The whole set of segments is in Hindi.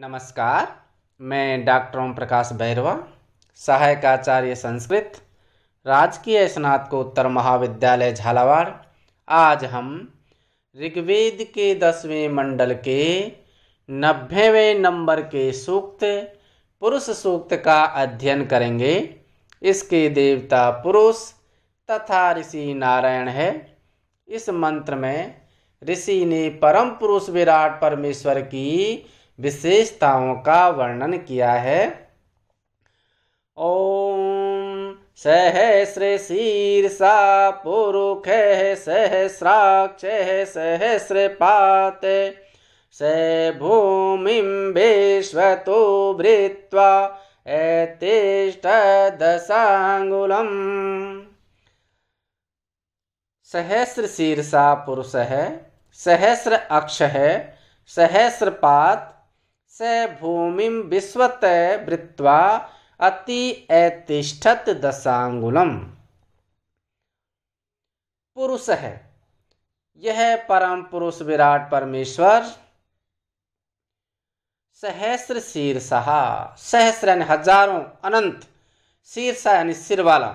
नमस्कार मैं डॉक्टर ओम प्रकाश भैरवा सहायक आचार्य संस्कृत राजकीय स्नातकोत्तर महाविद्यालय झालावाड़ आज हम ऋग्वेद के दसवें मंडल के नब्बेवें नंबर के सूक्त पुरुष सूक्त का अध्ययन करेंगे इसके देवता पुरुष तथा ऋषि नारायण है इस मंत्र में ऋषि ने परम पुरुष विराट परमेश्वर की विशेषताओं का वर्णन किया है सहस्र पुरुख सहस्रशीर्षा सहस्राक्ष सहस्र पात स विश्व तो भृत्वा दशांगुल सहस्र शीर्षा पुरुष है सहस्र अक्ष है सहस्र पात स भूमि विश्वत वृत्वा अति ऐतिष्ठत दशांगुलम पुरुष है यह परम पुरुष विराट परमेश्वर सहस्र शीर्षहा सहस्र यानी हजारों अनंत शीर्षा यानी सिर वाला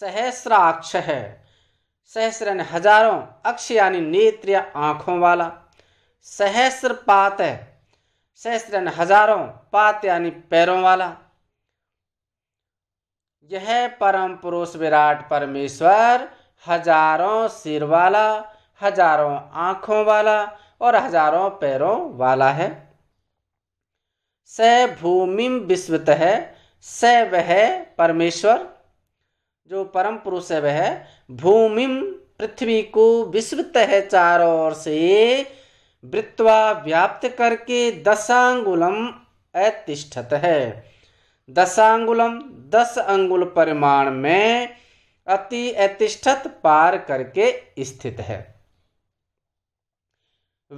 सहस्राक्ष है सहस्र यानी हजारों अक्ष यानी नेत्र या आंखों वाला सहस्र पात है सहस्त्र यानी हजारों पात यानी पैरों वाला यह परम पुरुष विराट परमेश्वर हजारों सिर वाला हजारों आंखों वाला और हजारों पैरों वाला है स भूमि विश्वत है स वह परमेश्वर जो परम पुरुष है वह भूमि पृथ्वी को विश्वत है चारों ओर से वृत्वा व्याप्त करके दशांगुलम अतिष्ठत है दशांगुलम दस अंगुल परिमाण में अति अतिष्ठत पार करके स्थित है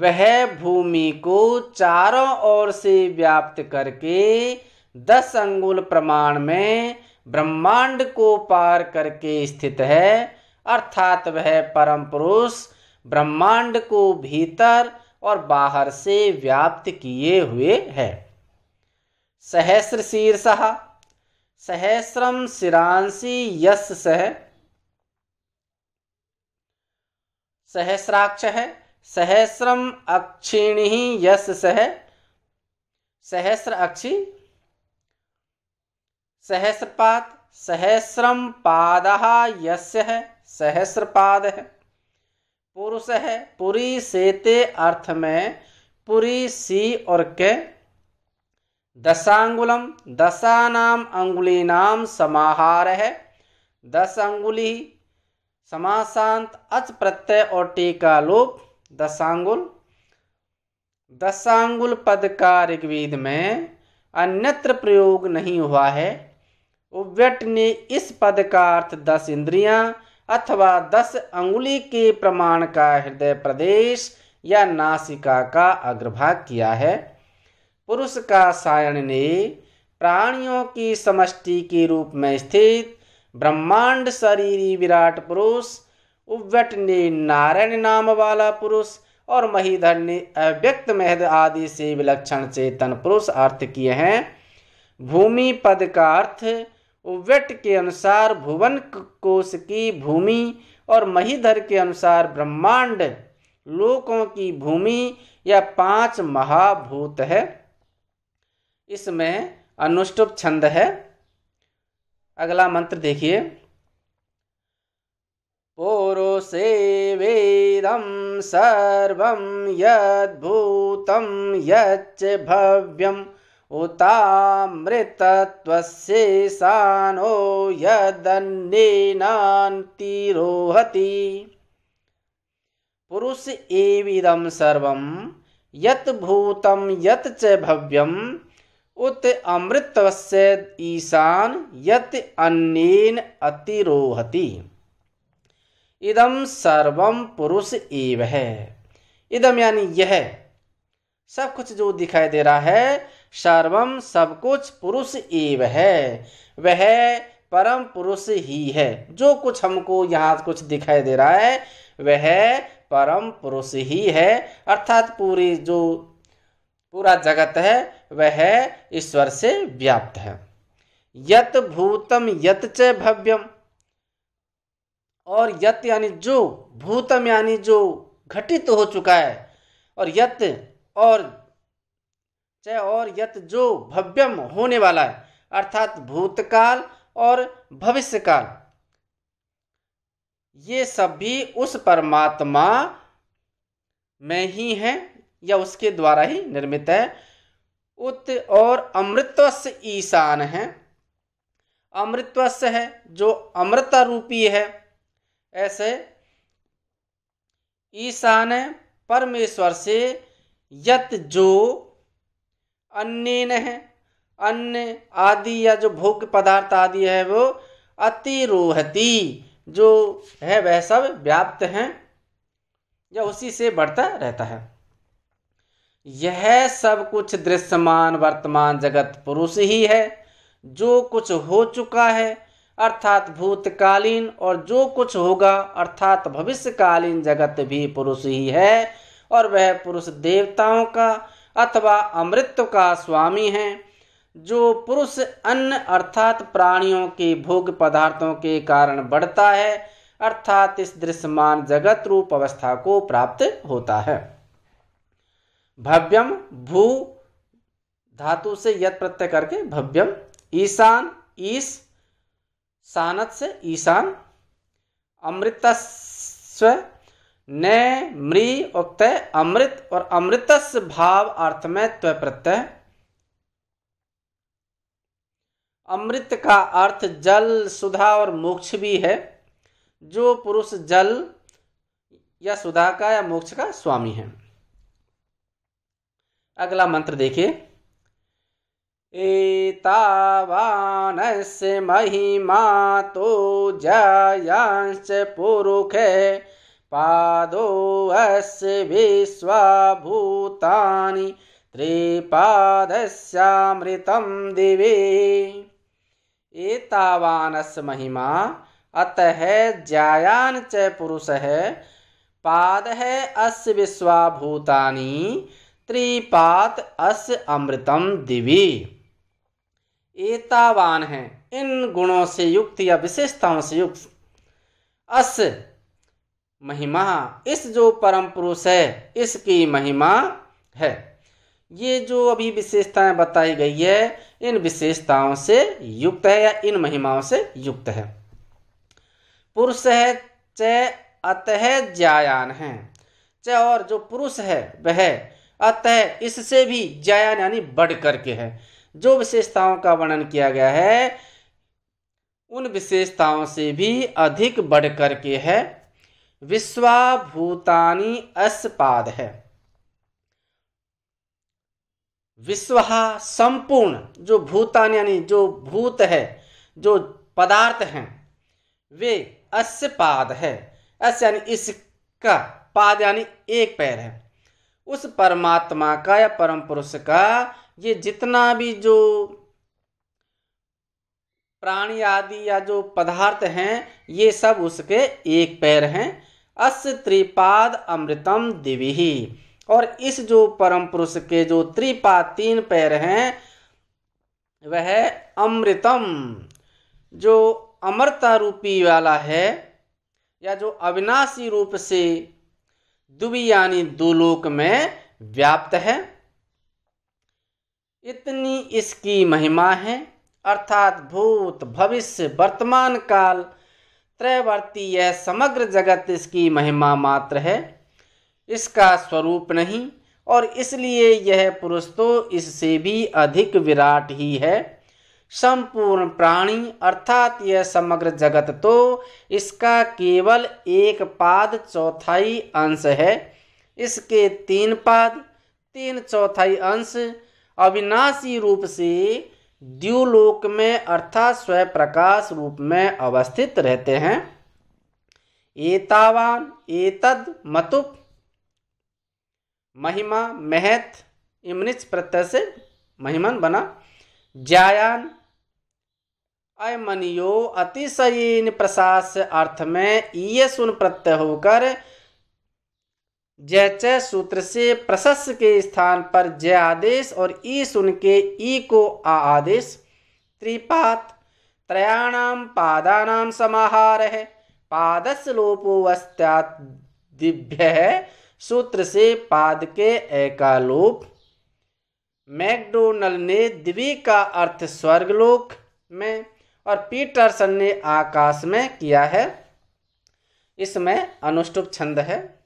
वह भूमि को चारों ओर से व्याप्त करके दस अंगुल प्रमाण में ब्रह्मांड को पार करके स्थित है अर्थात वह परम पुरुष ब्रह्मांड को भीतर और बाहर से व्याप्त किए हुए है सहस्र शीर्ष सहस्रम सिरांसी यस सह सहस्राक्ष है सहस्रम अक्षिणी यश सह सहस्र अक्षी सहस्रपात सहस्रम पाद यस है सहस्रपाद है पुरुष है पुरी सेते अर्थ में पुरी सी और के दशांगुलम अंगुली नाम समाहार है दस अंगुली समासांत अच प्रत्यय और टीका लोप दशांगुल दशांगुल पद का ऋग्वेद में अन्यत्र प्रयोग नहीं हुआ है उव्यट ने इस पद का अर्थ दस इंद्रियां अथवा दस अंगुली के प्रमाण का हृदय प्रदेश या नासिका का अग्रभाग किया है पुरुष का सायण ने प्राणियों की समष्टि के रूप में स्थित ब्रह्मांड शरीरी विराट पुरुष उव्वट ने नारायण नाम वाला पुरुष और महीधर ने अव्यक्त महद आदि से विलक्षण चेतन पुरुष अर्थ किए हैं भूमि पद का अर्थ उव्यट के अनुसार भुवन कोश की भूमि और महीधर के अनुसार ब्रह्मांड लोकों की भूमि या पांच महाभूत है इसमें अनुष्टुप छंद है अगला मंत्र देखिए पोरो से वेदम सर्व यदूतम यच्च भव्यम उतामृतत्वस्येषानो यदन्नेनान्तिरोहति पुरुष एविदं सर्वं यत् भूतं यत् च भव्यम् उत अमृतस्य ईशान यत अन्येन अतिरोहति इदम सर्वम पुरुष एव है इदम यानी यह सब कुछ जो दिखाई दे रहा है सर्वम सब कुछ पुरुष एव है वह परम पुरुष ही है जो कुछ हमको यहाँ कुछ दिखाई दे रहा है वह परम पुरुष ही है अर्थात पूरी जो पूरा जगत है वह ईश्वर से व्याप्त है यत भूतम यत च भव्यम और यत यानी जो भूतम यानी जो घटित हो चुका है और यत और चय और यत जो भव्यम होने वाला है अर्थात भूतकाल और भविष्यकाल ये सब भी उस परमात्मा में ही है या उसके द्वारा ही निर्मित है उत और अमृतवस्य ईशान है अमृतवस्य है जो अमृत रूपी है ऐसे ईशान परमेश्वर से यत जो अन्य है अन्न आदि या जो भोग पदार्थ आदि है वो अतिरोहती जो है वह सब व्याप्त हैं या उसी से बढ़ता रहता है यह सब कुछ दृश्यमान वर्तमान जगत पुरुष ही है जो कुछ हो चुका है अर्थात भूतकालीन और जो कुछ होगा अर्थात भविष्यकालीन जगत भी पुरुष ही है और वह पुरुष देवताओं का अथवा अमृत का स्वामी हैं जो पुरुष अन्न अर्थात प्राणियों के भोग पदार्थों के कारण बढ़ता है अर्थात इस दृश्यमान जगत रूप अवस्था को प्राप्त होता है भव्यम भू धातु से यत प्रत्यय करके भव्यम ईशान ईश सानत से ईशान अमृतस्व ने मृ उक्त अमृत और अमृतस भाव अर्थ में त्व प्रत्यय अमृत का अर्थ जल सुधा और मोक्ष भी है जो पुरुष जल या सुधा का या मोक्ष का स्वामी है अगला मंत्र देखिए से महिमा तो जयांश पुरुष पादो अस्य विश्वाभूतानि त्रिपादस्यामृतं दिवे एतावानस्य महिमा अतः ज्यायान च पुरुषः पादः अस्य विश्वाभूतानि त्रिपात अस्य अमृतम दिवी एतावान है इन गुणों से युक्त या विशेषताओं से युक्त अस महिमा इस जो परम पुरुष है इसकी महिमा है ये जो अभी विशेषताएं बताई गई है इन विशेषताओं से युक्त है या इन महिमाओं से युक्त है पुरुष है च अतः जायान है च और जो पुरुष है वह अतः इससे भी जायान यानी बढ़ करके है जो विशेषताओं का वर्णन किया गया है उन विशेषताओं से भी अधिक बढ़ करके है विश्वाभूतानी अस्पाद है विश्व संपूर्ण जो भूतान यानी जो भूत है जो पदार्थ हैं वे अस्य पाद है अस यानी इसका पाद यानी एक पैर है उस परमात्मा का या परम पुरुष का ये जितना भी जो प्राणी आदि या जो पदार्थ हैं ये सब उसके एक पैर हैं अस त्रिपाद अमृतम दिवी और इस जो परम पुरुष के जो त्रिपाद तीन पैर हैं वह अमृतम जो अमरता रूपी वाला है या जो अविनाशी रूप से दुबी यानी दुलोक में व्याप्त है इतनी इसकी महिमा है अर्थात भूत भविष्य वर्तमान काल त्रयवर्ती यह समग्र जगत इसकी महिमा मात्र है इसका स्वरूप नहीं और इसलिए यह पुरुष तो इससे भी अधिक विराट ही है संपूर्ण प्राणी अर्थात यह समग्र जगत तो इसका केवल एक पाद चौथाई अंश है इसके तीन पाद तीन चौथाई अंश अविनाशी रूप से द्युलोक में अर्थात स्वयं प्रकाश रूप में अवस्थित रहते हैं एतावान एतद मतुप महिमा महत इमनिच प्रत्यय से महिमन बना जायान अयमनियो अतिशयीन प्रसाद अर्थ में ईय सुन प्रत्यय होकर चय सूत्र से प्रशस्त के स्थान पर जय आदेश और ई सुन के ई को आ आदेश त्रिपात त्रयाणाम पादानाम समाहार है पादस है सूत्र से पाद के एकालोप मैकडोनल ने दिवी का अर्थ स्वर्गलोक में और पीटरसन ने आकाश में किया है इसमें अनुष्टुप छंद है